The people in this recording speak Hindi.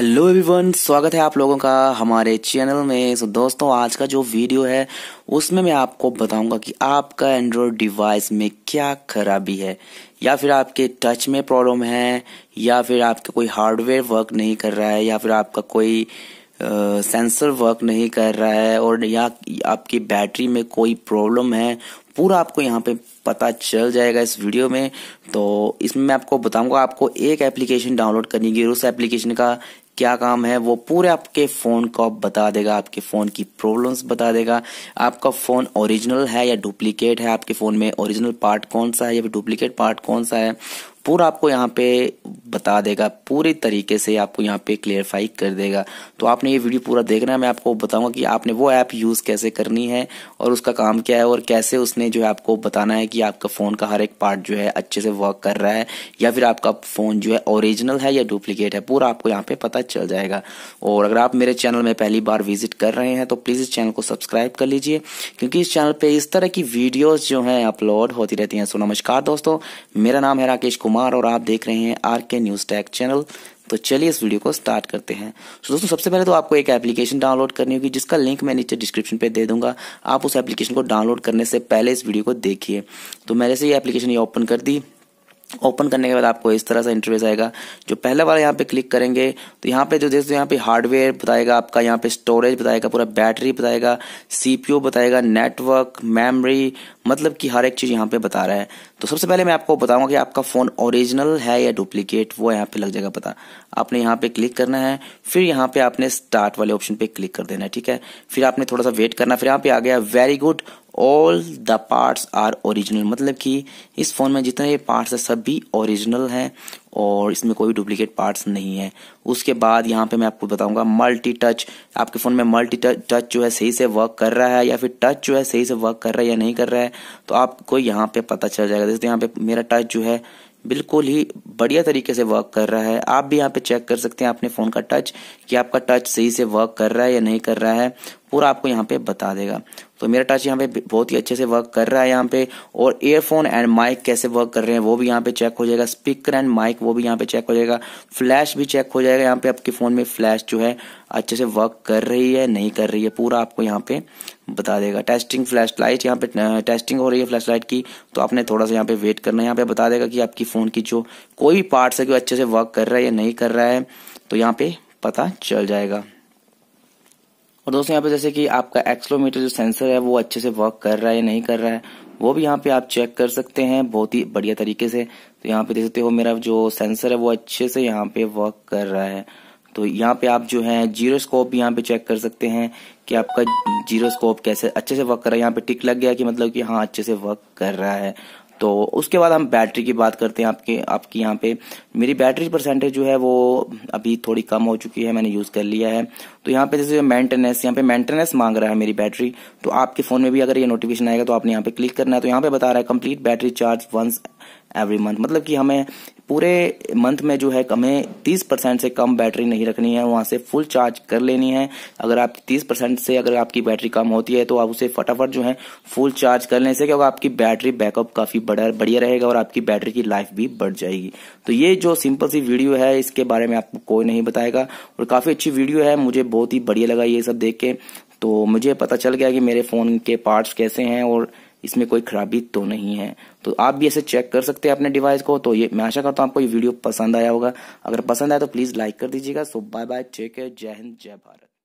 हेलो एवरीवन स्वागत है आप लोगों का हमारे चैनल में सो दोस्तों आज का जो वीडियो है उसमें मैं आपको बताऊंगा कि आपका एंड्रॉयड डिवाइस में क्या खराबी है या फिर आपके टच में प्रॉब्लम है या फिर आपके कोई हार्डवेयर वर्क नहीं कर रहा है या फिर आपका कोई सेंसर वर्क नहीं कर रहा है और या आपकी बैटरी में कोई प्रॉब्लम है पूरा आपको यहाँ पे पता चल जाएगा इस वीडियो में तो इसमें मैं आपको बताऊंगा आपको एक एप्लीकेशन डाउनलोड करनी है उस एप्लीकेशन का क्या काम है वो पूरे आपके फ़ोन को बता देगा आपके फ़ोन की प्रॉब्लम्स बता देगा आपका फ़ोन ओरिजिनल है या डुप्लीकेट है आपके फ़ोन में ओरिजिनल पार्ट कौन सा है या फिर डुप्लीकेट पार्ट कौन सा है पूरा आपको यहाँ पे बता देगा पूरे तरीके से आपको यहाँ पे क्लियरफाई कर देगा तो आपने ये वीडियो पूरा देखना है मैं आपको बताऊंगा कि आपने वो ऐप यूज़ कैसे करनी है और उसका काम क्या है और कैसे उसने जो है आपको बताना है कि आपका फ़ोन का हर एक पार्ट जो है अच्छे से वर्क कर रहा है या फिर आपका फ़ोन जो है ओरिजिनल है या डुप्लीकेट है पूरा आपको यहाँ पे पता चल जाएगा और अगर आप मेरे चैनल में पहली बार विजिट कर रहे हैं तो प्लीज़ इस चैनल को सब्सक्राइब कर लीजिए क्योंकि इस चैनल पर इस तरह की वीडियोज़ जो है अपलोड होती रहती है सो नमस्कार दोस्तों मेरा नाम है राकेश कुमार कुमार और आप देख रहे हैं आर के न्यूज़ टैग चैनल तो चलिए इस वीडियो को स्टार्ट करते हैं तो दोस्तों सबसे पहले तो आपको एक एप्लीकेशन डाउनलोड करनी होगी जिसका लिंक मैं नीचे डिस्क्रिप्शन पे दे दूंगा आप उस एप्लीकेशन को डाउनलोड करने से पहले इस वीडियो को देखिए तो मैंने से ये एप्लीकेशन ये ओपन कर दी ओपन करने के बाद आपको इस तरह सा इंटरव्यूज आएगा जो पहला वाला यहाँ पे क्लिक करेंगे तो यहाँ पे जो देख सकते हो यहाँ पे हार्डवेयर बताएगा आपका यहाँ पे स्टोरेज बताएगा पूरा बैटरी बताएगा सीपीयू बताएगा नेटवर्क मेमोरी मतलब कि हर एक चीज़ यहाँ पे बता रहा है तो सबसे पहले मैं आपको बताऊंगा कि आपका फ़ोन ओरिजिनल है या डुप्लीकेट वो यहाँ पे लग जाएगा पता आपने यहाँ पे क्लिक करना है फिर यहाँ पे आपने स्टार्ट वाले ऑप्शन पे क्लिक कर देना है ठीक है फिर आपने थोड़ा सा वेट करना फिर यहाँ पे आ गया very good all the parts are original मतलब कि इस फ़ोन में जितने पार्ट्स है सब भी ओरिजिनल हैं और इसमें कोई डुप्लीकेट पार्ट्स नहीं है उसके बाद यहाँ पे मैं आपको बताऊंगा मल्टी टच आपके फ़ोन में मल्टी टच जो है सही से वर्क कर रहा है या फिर टच जो है सही से वर्क कर रहा है या नहीं कर रहा है तो आपको यहाँ पे पता चल जाएगा जैसे यहाँ पे मेरा टच जो है बिल्कुल ही बढ़िया तरीके से वर्क कर रहा है आप भी यहाँ पे चेक कर सकते हैं अपने फ़ोन का टच कि आपका टच सही से वर्क कर रहा है या नहीं कर रहा है पूरा आपको यहाँ पे बता देगा तो मेरा टच यहाँ पे बहुत ही अच्छे से वर्क कर रहा है यहाँ पे और एयरफोन एंड माइक कैसे वर्क कर रहे हैं वो भी यहाँ पे चेक हो जाएगा स्पीकर एंड माइक वो भी यहाँ पे चेक हो जाएगा फ्लैश भी चेक हो जाएगा यहाँ पे आपके फ़ोन में फ्लैश जो है अच्छे से वर्क कर रही है नहीं कर रही है पूरा आपको यहाँ पे बता देगा टेस्टिंग फ्लैश लाइट यहाँ पे टेस्टिंग हो रही है फ्लैश लाइट की तो आपने थोड़ा सा यहाँ पे वेट करना है यहाँ पे बता देगा कि आपकी फ़ोन की जो कोई भी पार्ट है कि अच्छे से वर्क कर रहा है या नहीं कर रहा है तो यहाँ पे पता चल जाएगा और दोस्तों यहाँ पे जैसे कि आपका एक्सलोमीटर जो सेंसर है वो अच्छे से वर्क कर रहा है या नहीं कर रहा है वो भी यहाँ पे आप चेक कर सकते हैं बहुत ही बढ़िया तरीके से तो यहाँ पे देख सकते हो मेरा जो सेंसर है वो अच्छे से यहाँ पे वर्क कर रहा है तो यहाँ पे आप जो है जीरोस्कोप यहाँ पे चेक कर सकते हैं कि आपका जीरोस्कोप कैसे अच्छे से वर्क कर रहा है यहाँ पे टिक लग गया कि मतलब कि हाँ अच्छे से वर्क कर रहा है तो उसके बाद हम बैटरी की बात करते हैं आपके आपकी यहाँ पे मेरी बैटरी परसेंटेज जो है वो अभी थोड़ी कम हो चुकी है मैंने यूज़ कर लिया है तो यहाँ पे जैसे मेंटेनेंस यहाँ पे मेंटेनेंस मांग रहा है मेरी बैटरी तो आपके फ़ोन में भी अगर ये नोटिफिकेशन आएगा तो आपने यहाँ पे क्लिक करना है तो यहाँ पे बता रहा है complete battery charge once every month मतलब कि हमें पूरे मंथ में जो है हमें तीस परसेंट से कम बैटरी नहीं रखनी है वहां से फुल चार्ज कर लेनी है अगर आप तीस परसेंट से अगर आपकी बैटरी कम होती है तो आप उसे फटाफट जो है फुल चार्ज कर लेने से क्योंकि आपकी बैटरी बैकअप काफ़ी बड़ा बढ़िया रहेगा और आपकी बैटरी की लाइफ भी बढ़ जाएगी तो ये जो सिंपल सी वीडियो है इसके बारे में आपको कोई नहीं बताएगा और काफ़ी अच्छी वीडियो है मुझे बहुत ही बढ़िया लगा ये सब देख के तो मुझे पता चल गया कि मेरे फ़ोन के पार्ट्स कैसे हैं और इसमें कोई खराबी तो नहीं है तो आप भी ऐसे चेक कर सकते हैं अपने डिवाइस को तो ये मैं आशा करता हूँ आपको ये वीडियो पसंद आया होगा अगर पसंद आया तो प्लीज़ लाइक कर दीजिएगा so bye bye take care जय हिंद जय भारत